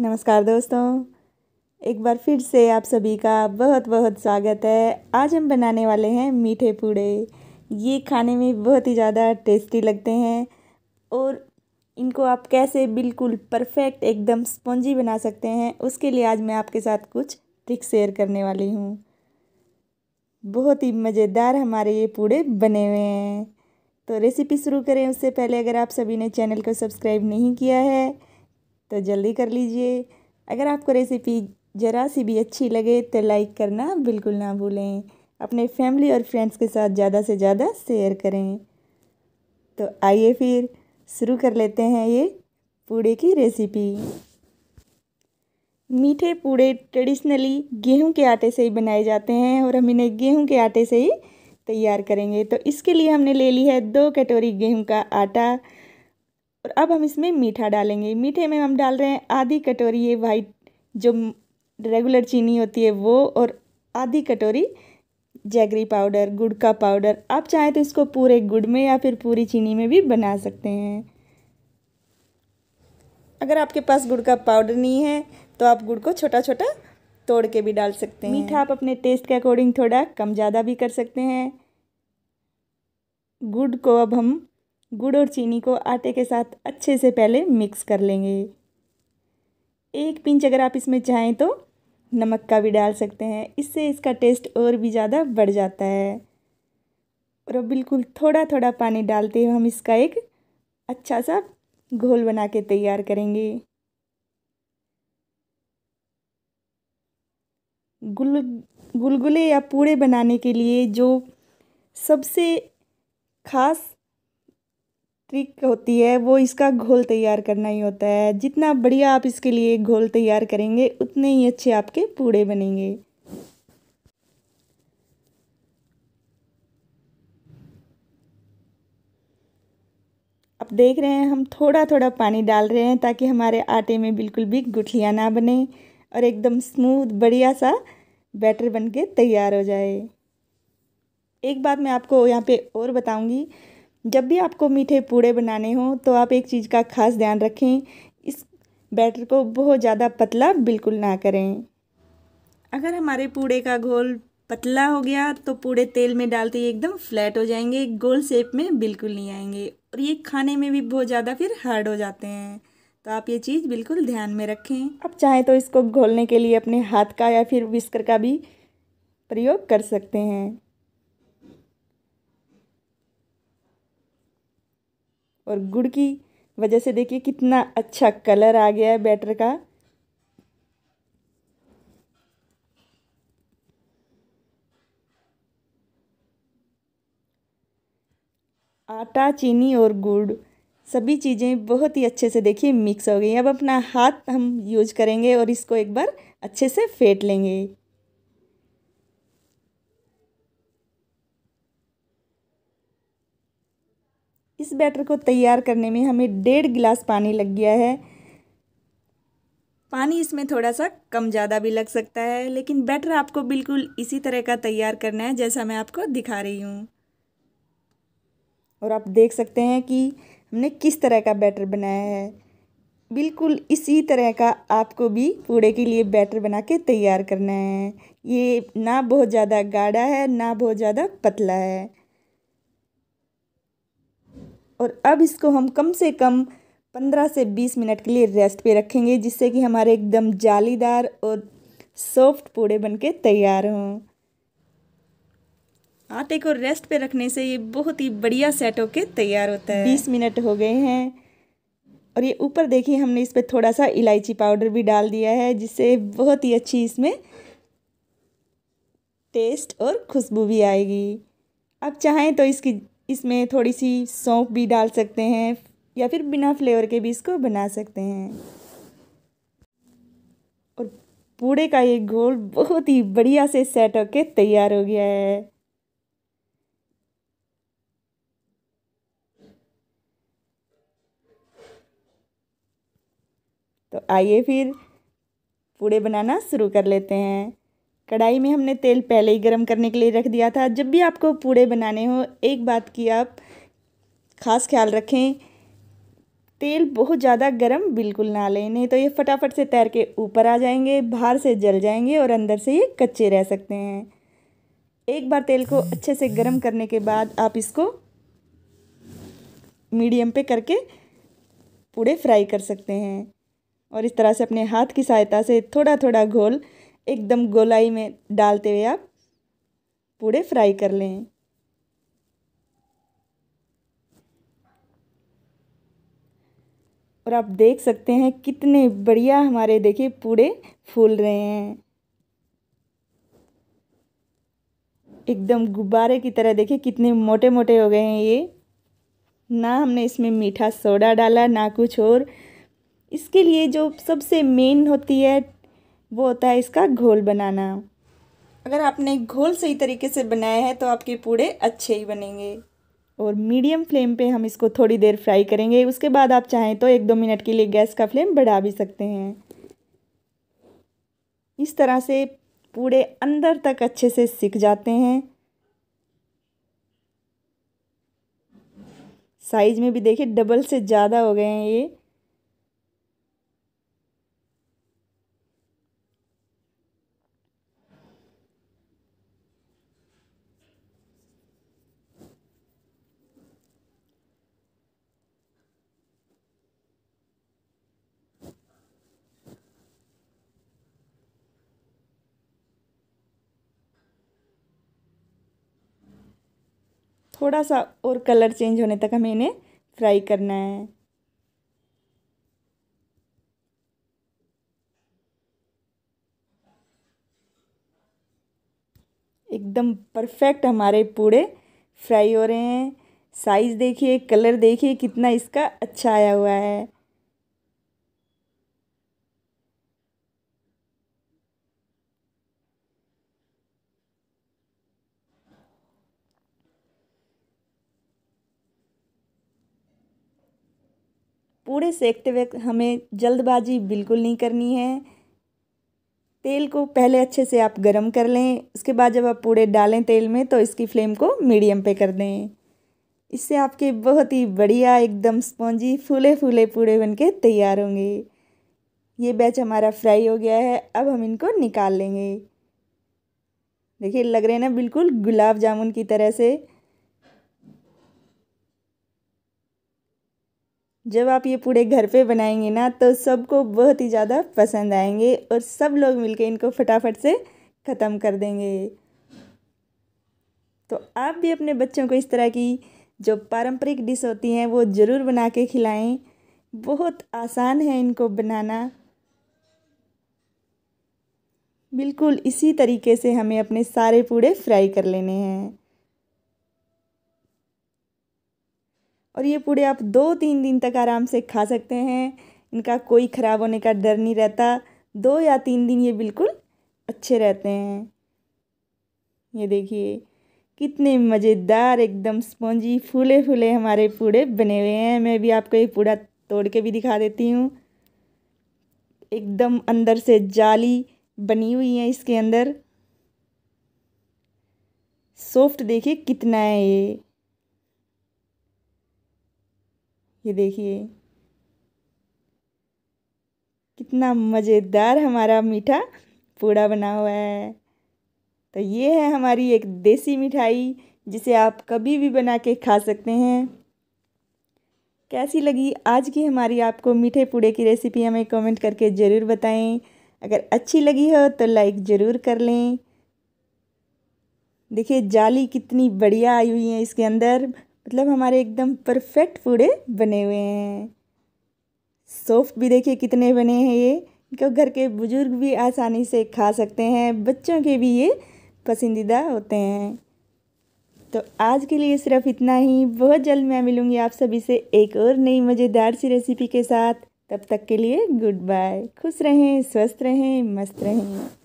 नमस्कार दोस्तों एक बार फिर से आप सभी का बहुत बहुत स्वागत है आज हम बनाने वाले हैं मीठे पूड़े ये खाने में बहुत ही ज़्यादा टेस्टी लगते हैं और इनको आप कैसे बिल्कुल परफेक्ट एकदम स्पॉन्जी बना सकते हैं उसके लिए आज मैं आपके साथ कुछ ट्रिक शेयर करने वाली हूँ बहुत ही मज़ेदार हमारे ये पूड़े बने हुए हैं तो रेसिपी शुरू करें उससे पहले अगर आप सभी ने चैनल को सब्सक्राइब नहीं किया है तो जल्दी कर लीजिए अगर आपको रेसिपी ज़रा सी भी अच्छी लगे तो लाइक करना बिल्कुल ना भूलें अपने फैमिली और फ्रेंड्स के साथ ज़्यादा से ज़्यादा शेयर करें तो आइए फिर शुरू कर लेते हैं ये पूड़े की रेसिपी मीठे पूड़े ट्रेडिशनली गेहूं के आटे से ही बनाए जाते हैं और हम इन्हें गेहूं के आटे से ही तैयार करेंगे तो इसके लिए हमने ले ली है दो कटोरी गेहूं का आटा और अब हम इसमें मीठा डालेंगे मीठे में हम डाल रहे हैं आधी कटोरी ये वाइट जो रेगुलर चीनी होती है वो और आधी कटोरी जैगरी पाउडर गुड़ का पाउडर आप चाहें तो इसको पूरे गुड़ में या फिर पूरी चीनी में भी बना सकते हैं अगर आपके पास गुड़ का पाउडर नहीं है तो आप गुड़ को छोटा छोटा तोड़ के भी डाल सकते हैं मीठा आप अपने टेस्ट के अकॉर्डिंग थोड़ा कम ज़्यादा भी कर सकते हैं गुड़ को अब हम गुड़ और चीनी को आटे के साथ अच्छे से पहले मिक्स कर लेंगे एक पिंच अगर आप इसमें चाहें तो नमक का भी डाल सकते हैं इससे इसका टेस्ट और भी ज़्यादा बढ़ जाता है और बिल्कुल थोड़ा थोड़ा पानी डालते हुए हम इसका एक अच्छा सा घोल बना के तैयार करेंगे गुल गुलगुले या पूड़े बनाने के लिए जो सबसे खास ट्रिक होती है वो इसका घोल तैयार करना ही होता है जितना बढ़िया आप इसके लिए घोल तैयार करेंगे उतने ही अच्छे आपके पूड़े बनेंगे अब देख रहे हैं हम थोड़ा थोड़ा पानी डाल रहे हैं ताकि हमारे आटे में बिल्कुल भी गुठलियाँ ना बने और एकदम स्मूथ बढ़िया सा बैटर बनके तैयार हो जाए एक बात मैं आपको यहाँ पे और बताऊँगी जब भी आपको मीठे पूड़े बनाने हों तो आप एक चीज़ का खास ध्यान रखें इस बैटर को बहुत ज़्यादा पतला बिल्कुल ना करें अगर हमारे पूड़े का घोल पतला हो गया तो पूड़े तेल में डालते ही एकदम फ्लैट हो जाएंगे गोल शेप में बिल्कुल नहीं आएंगे और ये खाने में भी बहुत ज़्यादा फिर हार्ड हो जाते हैं तो आप ये चीज़ बिल्कुल ध्यान में रखें आप चाहें तो इसको घोलने के लिए अपने हाथ का या फिर विस्कर का भी प्रयोग कर सकते हैं और गुड़ की वजह से देखिए कितना अच्छा कलर आ गया है बैटर का आटा चीनी और गुड़ सभी चीज़ें बहुत ही अच्छे से देखिए मिक्स हो गई अब अपना हाथ हम यूज करेंगे और इसको एक बार अच्छे से फेंट लेंगे इस बैटर को तैयार करने में हमें डेढ़ गिलास पानी लग गया है पानी इसमें थोड़ा सा कम ज़्यादा भी लग सकता है लेकिन बैटर आपको बिल्कुल इसी तरह का तैयार करना है जैसा मैं आपको दिखा रही हूँ और आप देख सकते हैं कि हमने किस तरह का बैटर बनाया है बिल्कुल इसी तरह का आपको भी पूड़े के लिए बैटर बना के तैयार करना है ये ना बहुत ज़्यादा गाढ़ा है ना बहुत ज़्यादा पतला है और अब इसको हम कम से कम पंद्रह से बीस मिनट के लिए रेस्ट पे रखेंगे जिससे कि हमारे एकदम जालीदार और सॉफ्ट पूड़े बनके तैयार हों आटे को रेस्ट पे रखने से ये बहुत ही बढ़िया सेट होके तैयार होता है बीस मिनट हो गए हैं और ये ऊपर देखिए हमने इस पर थोड़ा सा इलायची पाउडर भी डाल दिया है जिससे बहुत ही अच्छी इसमें टेस्ट और खुशबू भी आएगी आप चाहें तो इसकी इसमें थोड़ी सी सौंफ भी डाल सकते हैं या फिर बिना फ्लेवर के भी इसको बना सकते हैं और पूड़े का ये घोल बहुत ही बढ़िया से सेट होके तैयार हो गया है तो आइए फिर पूड़े बनाना शुरू कर लेते हैं कढ़ाई में हमने तेल पहले ही गर्म करने के लिए रख दिया था जब भी आपको पूड़े बनाने हो एक बात की आप खास ख्याल रखें तेल बहुत ज़्यादा गर्म बिल्कुल ना लें नहीं तो ये फटाफट से तैर के ऊपर आ जाएंगे बाहर से जल जाएंगे और अंदर से ये कच्चे रह सकते हैं एक बार तेल को अच्छे से गर्म करने के बाद आप इसको मीडियम पे करके पूड़े फ्राई कर सकते हैं और इस तरह से अपने हाथ की सहायता से थोड़ा थोड़ा घोल एकदम गोलाई में डालते हुए आप पूरे फ्राई कर लें और आप देख सकते हैं कितने बढ़िया हमारे देखिए पूरे फूल रहे हैं एकदम गुब्बारे की तरह देखिए कितने मोटे मोटे हो गए हैं ये ना हमने इसमें मीठा सोडा डाला ना कुछ और इसके लिए जो सबसे मेन होती है वो होता है इसका घोल बनाना अगर आपने घोल सही तरीके से बनाया है तो आपके पूड़े अच्छे ही बनेंगे और मीडियम फ्लेम पे हम इसको थोड़ी देर फ्राई करेंगे उसके बाद आप चाहें तो एक दो मिनट के लिए गैस का फ्लेम बढ़ा भी सकते हैं इस तरह से पूड़े अंदर तक अच्छे से सिक जाते हैं साइज में भी देखिए डबल से ज़्यादा हो गए हैं ये थोड़ा सा और कलर चेंज होने तक हमें इन्हें फ्राई करना है एकदम परफेक्ट हमारे पूड़े फ्राई हो रहे हैं साइज़ देखिए कलर देखिए कितना इसका अच्छा आया हुआ है पकौड़े सेकते वक्त हमें जल्दबाजी बिल्कुल नहीं करनी है तेल को पहले अच्छे से आप गरम कर लें उसके बाद जब आप पूड़े डालें तेल में तो इसकी फ्लेम को मीडियम पे कर दें इससे आपके बहुत ही बढ़िया एकदम स्पॉन्जी फूले फूले पूड़े बनके तैयार होंगे ये बैच हमारा फ्राई हो गया है अब हम इनको निकाल लेंगे देखिए लग रहे हैं ना बिल्कुल गुलाब जामुन की तरह से जब आप ये पूरे घर पे बनाएंगे ना तो सबको बहुत ही ज़्यादा पसंद आएंगे और सब लोग मिलके इनको फटाफट से ख़त्म कर देंगे तो आप भी अपने बच्चों को इस तरह की जो पारंपरिक डिश होती हैं वो ज़रूर बना के खिलाएं बहुत आसान है इनको बनाना बिल्कुल इसी तरीके से हमें अपने सारे पूड़े फ्राई कर लेने हैं और ये पूड़े आप दो तीन दिन तक आराम से खा सकते हैं इनका कोई ख़राब होने का डर नहीं रहता दो या तीन दिन ये बिल्कुल अच्छे रहते हैं ये देखिए कितने मज़ेदार एकदम स्पॉन्जी फूले फूले हमारे पूड़े बने हुए हैं मैं भी आपको ये पूड़ा तोड़ के भी दिखा देती हूँ एकदम अंदर से जाली बनी हुई है इसके अंदर सॉफ्ट देखिए कितना है ये ये देखिए कितना मज़ेदार हमारा मीठा पूड़ा बना हुआ है तो ये है हमारी एक देसी मिठाई जिसे आप कभी भी बना के खा सकते हैं कैसी लगी आज की हमारी आपको मीठे पूड़े की रेसिपी हमें कमेंट करके ज़रूर बताएं अगर अच्छी लगी हो तो लाइक ज़रूर कर लें देखिए जाली कितनी बढ़िया आई हुई है इसके अंदर मतलब हमारे एकदम परफेक्ट पूड़े बने हुए हैं सॉफ्ट भी देखिए कितने बने हैं ये क्यों घर के बुज़ुर्ग भी आसानी से खा सकते हैं बच्चों के भी ये पसंदीदा होते हैं तो आज के लिए सिर्फ इतना ही बहुत जल्द मैं मिलूँगी आप सभी से एक और नई मज़ेदार सी रेसिपी के साथ तब तक के लिए गुड बाय खुश रहें स्वस्थ रहें मस्त रहें